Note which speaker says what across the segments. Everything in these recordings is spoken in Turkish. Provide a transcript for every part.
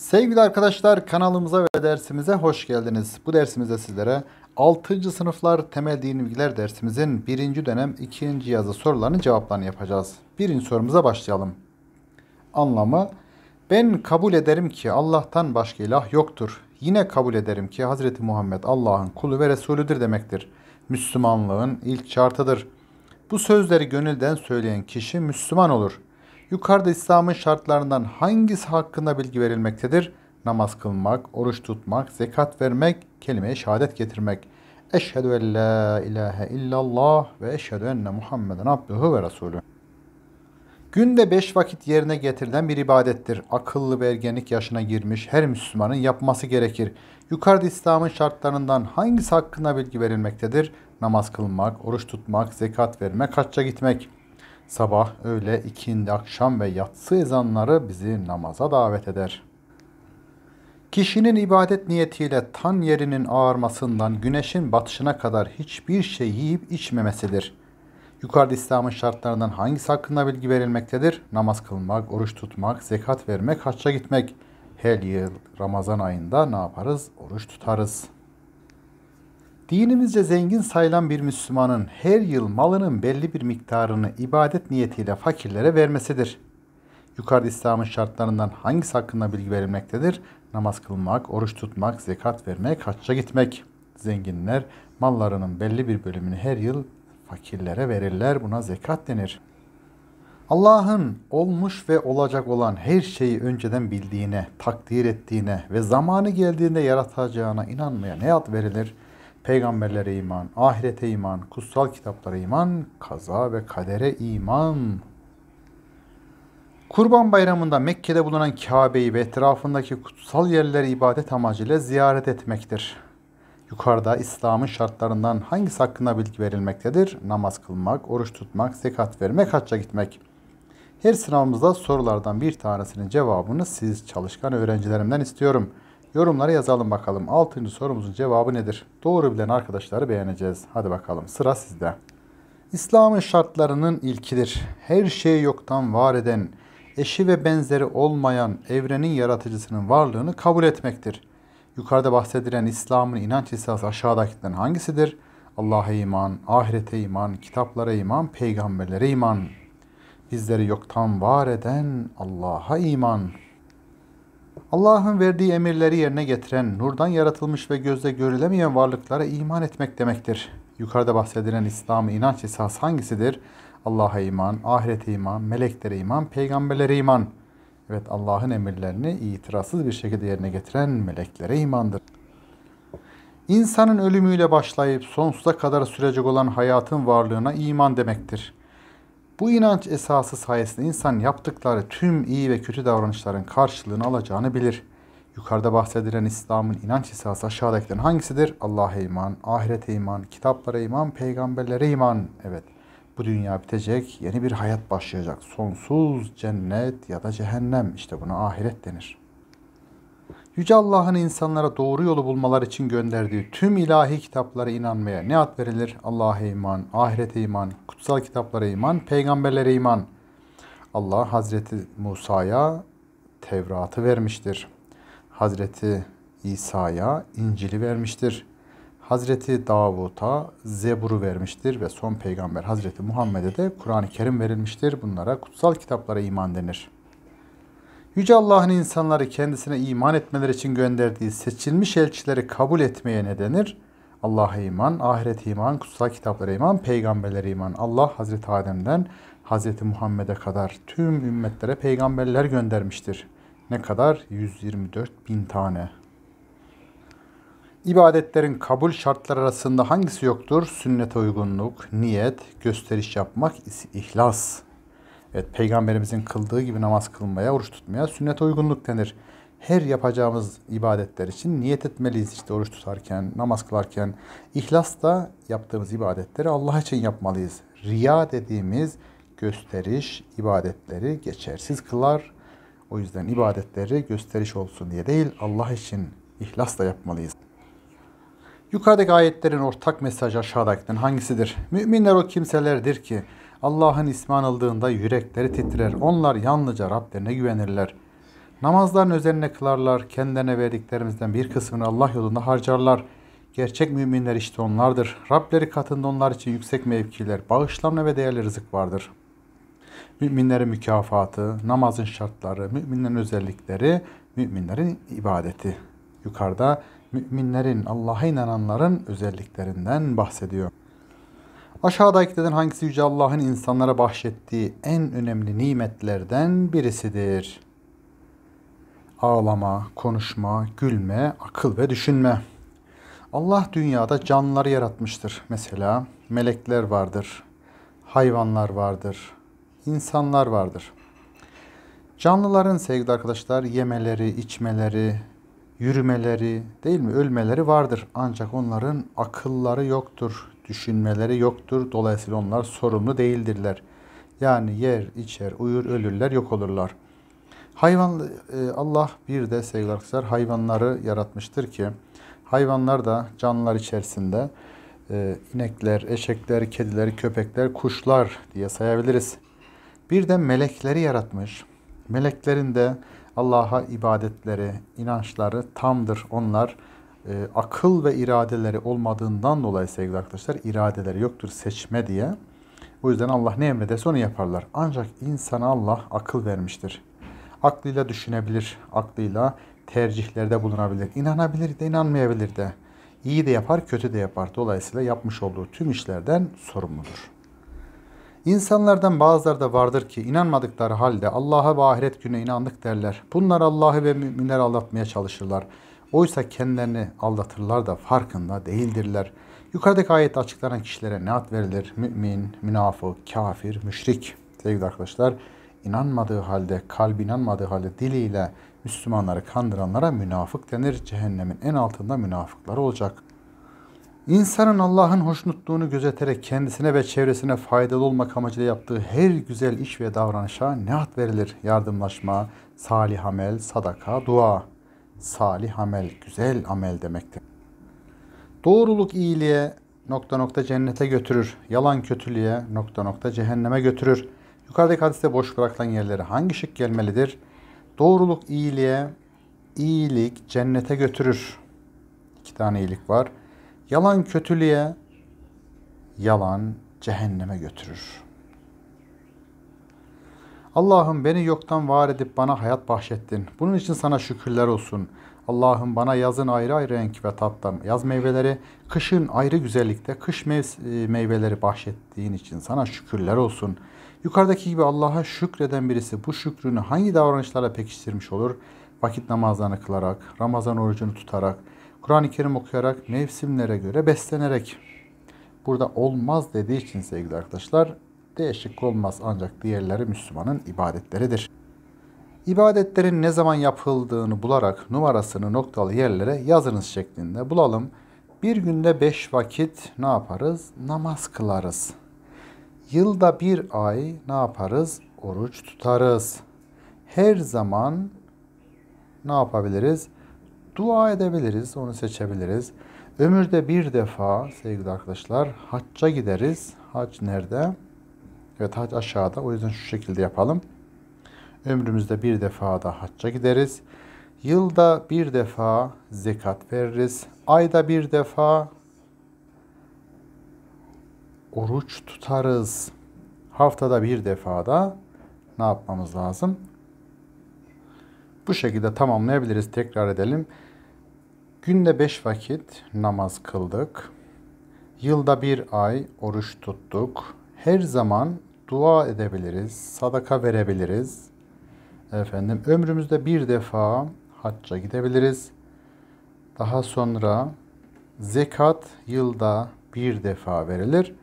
Speaker 1: Sevgili arkadaşlar kanalımıza ve dersimize hoş geldiniz. Bu dersimizde sizlere 6. sınıflar temel din bilgiler dersimizin 1. dönem 2. yazı sorularının cevaplarını yapacağız. 1. sorumuza başlayalım. Anlamı ben kabul ederim ki Allah'tan başka ilah yoktur. Yine kabul ederim ki Hz. Muhammed Allah'ın kulu ve Resulüdür demektir. Müslümanlığın ilk şartıdır. Bu sözleri gönülden söyleyen kişi Müslüman olur.'' Yukarıda İslam'ın şartlarından hangisi hakkında bilgi verilmektedir? Namaz kılmak, oruç tutmak, zekat vermek, kelimeye şehadet getirmek. Eşhedü en la ilahe illallah ve eşhedü enne Muhammeden abduhu ve resulü. Günde beş vakit yerine getirilen bir ibadettir. Akıllı ve ergenlik yaşına girmiş her Müslümanın yapması gerekir. Yukarıda İslam'ın şartlarından hangisi hakkında bilgi verilmektedir? Namaz kılmak, oruç tutmak, zekat vermek, hacca gitmek. Sabah, öğle, ikindi, akşam ve yatsı ezanları bizi namaza davet eder. Kişinin ibadet niyetiyle tan yerinin ağarmasından güneşin batışına kadar hiçbir şey yiyip içmemesidir. Yukarıda İslam'ın şartlarından hangisi hakkında bilgi verilmektedir? Namaz kılmak, oruç tutmak, zekat vermek, hacca gitmek. Her yıl Ramazan ayında ne yaparız? Oruç tutarız.'' Dinimizce zengin sayılan bir Müslümanın her yıl malının belli bir miktarını ibadet niyetiyle fakirlere vermesidir. Yukarıda İslam'ın şartlarından hangisi hakkında bilgi verilmektedir? Namaz kılmak, oruç tutmak, zekat vermek, hacca gitmek. Zenginler mallarının belli bir bölümünü her yıl fakirlere verirler. Buna zekat denir. Allah'ın olmuş ve olacak olan her şeyi önceden bildiğine, takdir ettiğine ve zamanı geldiğinde yaratacağına inanmaya ne ad verilir?'' peygamberlere iman, ahirete iman, kutsal kitaplara iman, kaza ve kadere iman. Kurban Bayramı'nda Mekke'de bulunan Kabe'yi ve etrafındaki kutsal yerleri ibadet amacıyla ziyaret etmektir. Yukarıda İslam'ın şartlarından hangisi hakkında bilgi verilmektedir? Namaz kılmak, oruç tutmak, zekat vermek, hacca gitmek. Her sınavımızda sorulardan bir tanesinin cevabını siz çalışkan öğrencilerimden istiyorum.'' Yorumlara yazalım bakalım. 6. sorumuzun cevabı nedir? Doğru bilen arkadaşları beğeneceğiz. Hadi bakalım sıra sizde. İslam'ın şartlarının ilkidir. Her şeyi yoktan var eden, eşi ve benzeri olmayan evrenin yaratıcısının varlığını kabul etmektir. Yukarıda bahsedilen İslam'ın inanç esası aşağıdakilerden hangisidir? Allah'a iman, ahirete iman, kitaplara iman, peygamberlere iman. Bizleri yoktan var eden Allah'a iman. Allah'ın verdiği emirleri yerine getiren, nurdan yaratılmış ve gözle görülemeyen varlıklara iman etmek demektir. Yukarıda bahsedilen İslam'ı inanç esas hangisidir? Allah'a iman, ahirete iman, meleklere iman, peygamberlere iman. Evet Allah'ın emirlerini itirazsız bir şekilde yerine getiren meleklere imandır. İnsanın ölümüyle başlayıp sonsuza kadar sürecek olan hayatın varlığına iman demektir. Bu inanç esası sayesinde insan yaptıkları tüm iyi ve kötü davranışların karşılığını alacağını bilir. Yukarıda bahsedilen İslam'ın inanç esası aşağıdakilerin hangisidir? Allah'a iman, ahirete iman, kitaplara iman, peygamberlere iman. Evet bu dünya bitecek, yeni bir hayat başlayacak. Sonsuz cennet ya da cehennem işte buna ahiret denir. Yüce Allah'ın insanlara doğru yolu bulmalar için gönderdiği tüm ilahi kitaplara inanmaya ne ad verilir? Allah'a iman, ahirete iman, kutsal kitaplara iman, peygamberlere iman. Allah Hazreti Musa'ya Tevrat'ı vermiştir. Hazreti İsa'ya İncil'i vermiştir. Hazreti Davut'a Zebur'u vermiştir ve son peygamber Hazreti Muhammed'e de Kur'an-ı Kerim verilmiştir. Bunlara kutsal kitaplara iman denir.'' Yüce Allah'ın insanları kendisine iman etmeleri için gönderdiği seçilmiş elçileri kabul etmeye ne denir? Allah'a iman, ahiret iman, kutsal kitaplara iman, peygamberlere iman. Allah Hazreti Adem'den Hazreti Muhammed'e kadar tüm ümmetlere peygamberler göndermiştir. Ne kadar? 124 bin tane. İbadetlerin kabul şartları arasında hangisi yoktur? Sünnete uygunluk, niyet, gösteriş yapmak, ihlas. Evet peygamberimizin kıldığı gibi namaz kılmaya, oruç tutmaya sünnet uygunluk denir. Her yapacağımız ibadetler için niyet etmeliyiz işte oruç tutarken, namaz kılarken. İhlas da yaptığımız ibadetleri Allah için yapmalıyız. Riya dediğimiz gösteriş ibadetleri geçersiz kılar. O yüzden ibadetleri gösteriş olsun diye değil Allah için ihlasla yapmalıyız. Yukarıdaki ayetlerin ortak mesajı aşağıdakinden hangisidir? Müminler o kimselerdir ki Allah'ın ismi anıldığında yürekleri titrer. Onlar yalnızca Rablerine güvenirler. Namazların üzerine kılarlar. Kendilerine verdiklerimizden bir kısmını Allah yolunda harcarlar. Gerçek müminler işte onlardır. Rableri katında onlar için yüksek mevkiler, bağışlanma ve değerli rızık vardır. Müminlerin mükafatı, namazın şartları, müminlerin özellikleri, müminlerin ibadeti. Yukarıda müminlerin, Allah'a inananların özelliklerinden bahsediyor. Aşağıdakilerden hangisi Yüce Allah'ın insanlara bahşettiği en önemli nimetlerden birisidir? Ağlama, konuşma, gülme, akıl ve düşünme. Allah dünyada canlıları yaratmıştır. Mesela melekler vardır, hayvanlar vardır, insanlar vardır. Canlıların sevgili arkadaşlar yemeleri, içmeleri, yürümeleri değil mi ölmeleri vardır. Ancak onların akılları yoktur, düşünmeleri yoktur. Dolayısıyla onlar sorumlu değildirler. Yani yer, içer, uyur, ölürler, yok olurlar. Hayvan e, Allah bir de sevgili arkadaşlar hayvanları yaratmıştır ki hayvanlar da canlılar içerisinde e, inekler, eşekler, kediler, köpekler, kuşlar diye sayabiliriz. Bir de melekleri yaratmış. Meleklerin de Allah'a ibadetleri, inançları tamdır. Onlar e, akıl ve iradeleri olmadığından dolayı sevgili arkadaşlar iradeleri yoktur seçme diye. O yüzden Allah ne emrederse onu yaparlar. Ancak insana Allah akıl vermiştir. Aklıyla düşünebilir, aklıyla tercihlerde bulunabilir. İnanabilir de inanmayabilir de. İyi de yapar, kötü de yapar. Dolayısıyla yapmış olduğu tüm işlerden sorumludur. İnsanlardan bazıları da vardır ki inanmadıkları halde Allah'a ve ahiret gününe inandık derler. Bunlar Allah'ı ve müminleri aldatmaya çalışırlar. Oysa kendilerini aldatırlar da farkında değildirler. Yukarıdaki ayette açıklanan kişilere ne ad verilir? Mümin, münafık, kafir, müşrik. Sevgili arkadaşlar, inanmadığı halde, kalbi inanmadığı halde diliyle Müslümanları kandıranlara münafık denir. Cehennemin en altında münafıklar olacak. İnsanın Allah'ın hoşnutluğunu gözeterek kendisine ve çevresine faydalı olmak amacıyla yaptığı her güzel iş ve davranışa ne ad verilir? Yardımlaşma, salih amel, sadaka, dua salih amel, güzel amel demektir. Doğruluk iyiliğe nokta nokta cennete götürür. Yalan kötülüğe nokta nokta cehenneme götürür. Yukarıdaki hadiste boş bırakılan yerlere hangi şık gelmelidir? Doğruluk iyiliğe, iyilik cennete götürür. İki tane iyilik var. Yalan kötülüğe, yalan cehenneme götürür. Allah'ım beni yoktan var edip bana hayat bahşettin. Bunun için sana şükürler olsun. Allah'ım bana yazın ayrı ayrı renk ve tatlı yaz meyveleri, kışın ayrı güzellikte kış e, meyveleri bahşettiğin için sana şükürler olsun. Yukarıdaki gibi Allah'a şükreden birisi bu şükrünü hangi davranışlarla pekiştirmiş olur? Vakit namazlarını kılarak, Ramazan orucunu tutarak, Kur'an-ı Kerim okuyarak, mevsimlere göre beslenerek. Burada olmaz dediği için sevgili arkadaşlar değişik olmaz ancak diğerleri Müslümanın ibadetleridir. İbadetlerin ne zaman yapıldığını bularak numarasını noktalı yerlere yazınız şeklinde bulalım. Bir günde beş vakit ne yaparız? Namaz kılarız. Yılda bir ay ne yaparız? Oruç tutarız. Her zaman ne yapabiliriz? Dua edebiliriz, onu seçebiliriz. Ömürde bir defa sevgili arkadaşlar hacca gideriz. Hac nerede? Evet hac aşağıda. O yüzden şu şekilde yapalım. Ömrümüzde bir defa da hacca gideriz. Yılda bir defa zekat veririz. Ayda bir defa oruç tutarız. Haftada bir defa da ne yapmamız lazım? Bu şekilde tamamlayabiliriz. Tekrar edelim. Günde beş vakit namaz kıldık. Yılda bir ay oruç tuttuk. Her zaman dua edebiliriz, sadaka verebiliriz. Efendim ömrümüzde bir defa hacca gidebiliriz. Daha sonra zekat yılda bir defa verilir.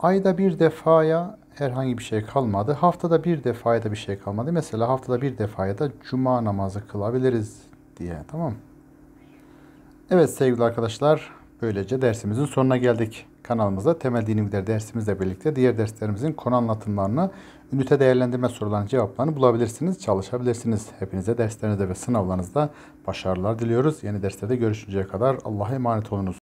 Speaker 1: Ayda bir defaya herhangi bir şey kalmadı. Haftada bir defaya da bir şey kalmadı. Mesela haftada bir defaya da cuma namazı kılabiliriz diye. Tamam Evet sevgili arkadaşlar böylece dersimizin sonuna geldik kanalımızda temel dini bilgiler dersimizle birlikte diğer derslerimizin konu anlatımlarını, ünite değerlendirme sorularının cevaplarını bulabilirsiniz, çalışabilirsiniz. Hepinize derslerinizde ve sınavlarınızda başarılar diliyoruz. Yeni derslerde görüşünceye kadar Allah'a emanet olunuz.